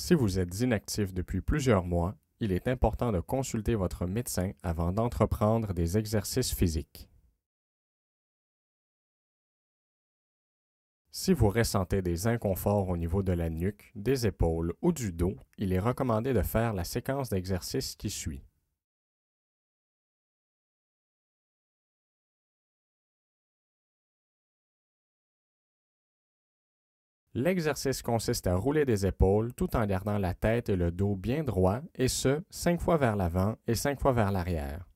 Si vous êtes inactif depuis plusieurs mois, il est important de consulter votre médecin avant d'entreprendre des exercices physiques. Si vous ressentez des inconforts au niveau de la nuque, des épaules ou du dos, il est recommandé de faire la séquence d'exercices qui suit. L'exercice consiste à rouler des épaules tout en gardant la tête et le dos bien droit, et ce, cinq fois vers l'avant et cinq fois vers l'arrière.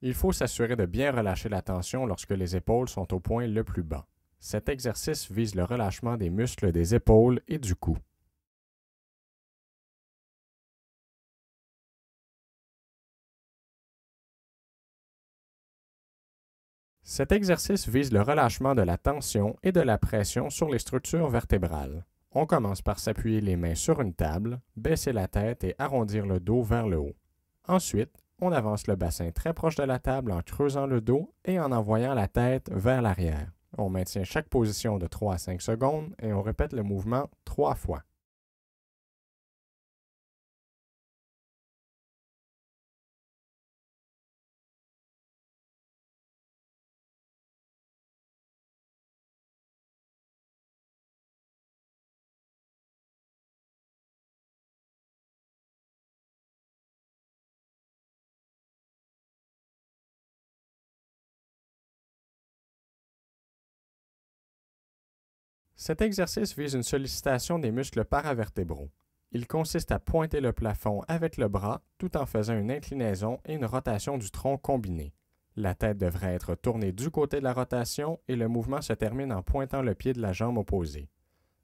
Il faut s'assurer de bien relâcher la tension lorsque les épaules sont au point le plus bas. Cet exercice vise le relâchement des muscles des épaules et du cou. Cet exercice vise le relâchement de la tension et de la pression sur les structures vertébrales. On commence par s'appuyer les mains sur une table, baisser la tête et arrondir le dos vers le haut. Ensuite, on avance le bassin très proche de la table en creusant le dos et en envoyant la tête vers l'arrière. On maintient chaque position de 3 à 5 secondes et on répète le mouvement 3 fois. Cet exercice vise une sollicitation des muscles paravertébraux. Il consiste à pointer le plafond avec le bras tout en faisant une inclinaison et une rotation du tronc combiné. La tête devrait être tournée du côté de la rotation et le mouvement se termine en pointant le pied de la jambe opposée.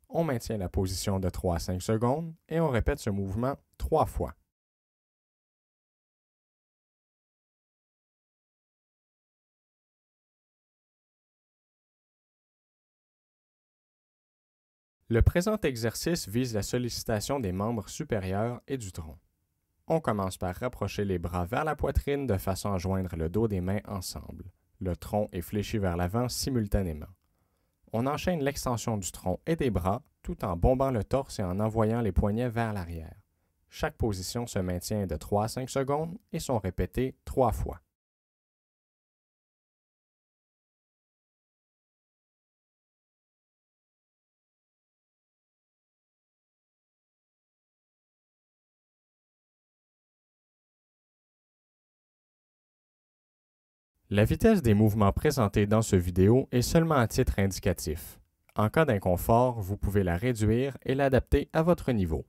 On maintient la position de 3 à 5 secondes et on répète ce mouvement 3 fois. Le présent exercice vise la sollicitation des membres supérieurs et du tronc. On commence par rapprocher les bras vers la poitrine de façon à joindre le dos des mains ensemble. Le tronc est fléchi vers l'avant simultanément. On enchaîne l'extension du tronc et des bras tout en bombant le torse et en envoyant les poignets vers l'arrière. Chaque position se maintient de 3 à 5 secondes et sont répétées trois fois. La vitesse des mouvements présentés dans ce vidéo est seulement à titre indicatif. En cas d'inconfort, vous pouvez la réduire et l'adapter à votre niveau.